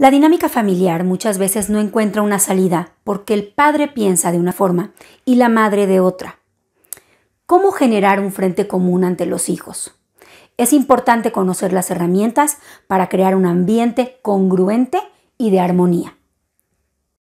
La dinámica familiar muchas veces no encuentra una salida porque el padre piensa de una forma y la madre de otra. ¿Cómo generar un frente común ante los hijos? Es importante conocer las herramientas para crear un ambiente congruente y de armonía.